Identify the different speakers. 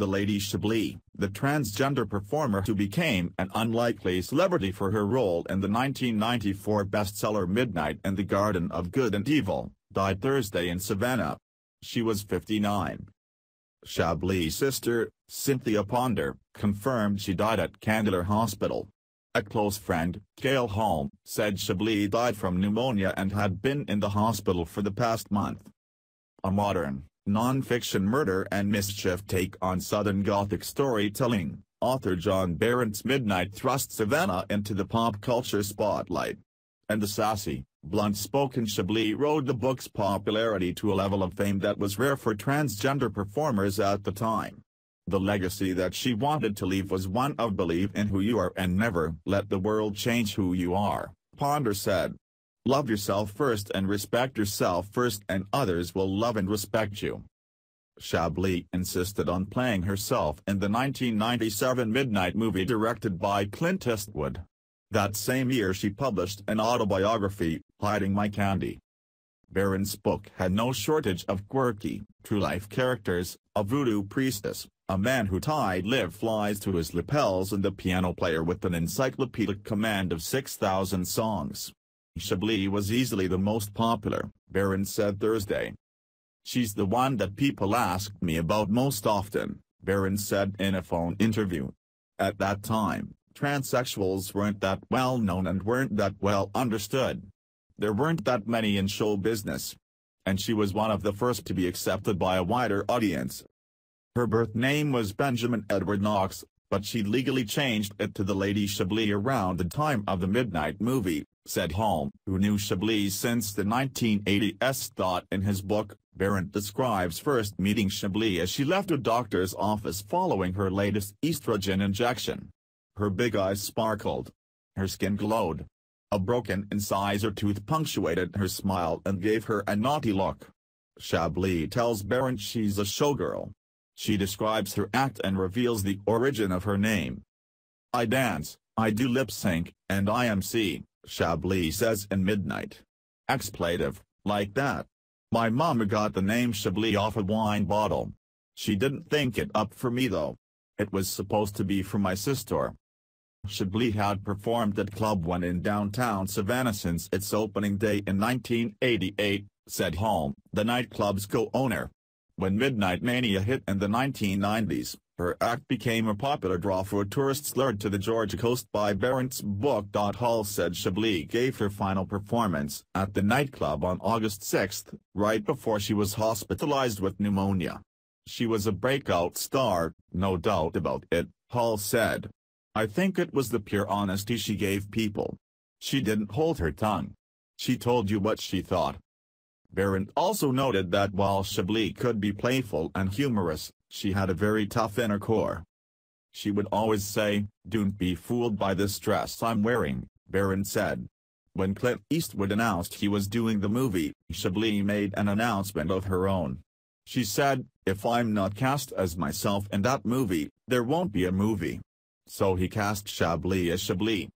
Speaker 1: the Lady Chablis, the transgender performer who became an unlikely celebrity for her role in the 1994 bestseller Midnight and the Garden of Good and Evil, died Thursday in Savannah. She was 59. Chablis' sister, Cynthia Ponder, confirmed she died at Candler Hospital. A close friend, Gail Holm, said Chablis died from pneumonia and had been in the hospital for the past month. A modern, Nonfiction Murder and Mischief Take on Southern Gothic Storytelling, author John Barron's Midnight thrust Savannah into the pop culture spotlight. And the sassy, blunt-spoken Chablis rode the book's popularity to a level of fame that was rare for transgender performers at the time. The legacy that she wanted to leave was one of believe in who you are and never let the world change who you are, Ponder said. Love yourself first and respect yourself first and others will love and respect you. Shabli insisted on playing herself in the 1997 Midnight movie directed by Clint Eastwood. That same year she published an autobiography, Hiding My Candy. Barron's book had no shortage of quirky, true-life characters, a voodoo priestess, a man who tied live flies to his lapels and a piano player with an encyclopedic command of 6,000 songs. Chablis was easily the most popular, Barron said Thursday. She's the one that people asked me about most often, Barron said in a phone interview. At that time, transsexuals weren't that well known and weren't that well understood. There weren't that many in show business. And she was one of the first to be accepted by a wider audience. Her birth name was Benjamin Edward Knox, but she legally changed it to the Lady Chablis around the time of the Midnight movie said Holm, who knew Chablis since the 1980s thought in his book, Barrett describes first meeting Chablis as she left a doctor's office following her latest estrogen injection. Her big eyes sparkled. Her skin glowed. A broken incisor tooth punctuated her smile and gave her a naughty look. Chablis tells Barron she's a showgirl. She describes her act and reveals the origin of her name. I dance, I do lip sync, and I am C. Chablis says in midnight. Expletive, like that. My mama got the name Chablis off a wine bottle. She didn't think it up for me though. It was supposed to be for my sister. Chablis had performed at Club 1 in downtown Savannah since its opening day in 1988, said Holm, the nightclub's co-owner. When Midnight Mania hit in the 1990s, her act became a popular draw for tourists lured to the Georgia coast by Barents book. Hall said Chablis gave her final performance at the nightclub on August 6, right before she was hospitalized with pneumonia. She was a breakout star, no doubt about it, Hall said. I think it was the pure honesty she gave people. She didn't hold her tongue. She told you what she thought, Barron also noted that while Shabli could be playful and humorous, she had a very tough inner core. She would always say, don't be fooled by this dress I'm wearing, Barron said. When Clint Eastwood announced he was doing the movie, Shabli made an announcement of her own. She said, if I'm not cast as myself in that movie, there won't be a movie. So he cast Shabli as Shabli.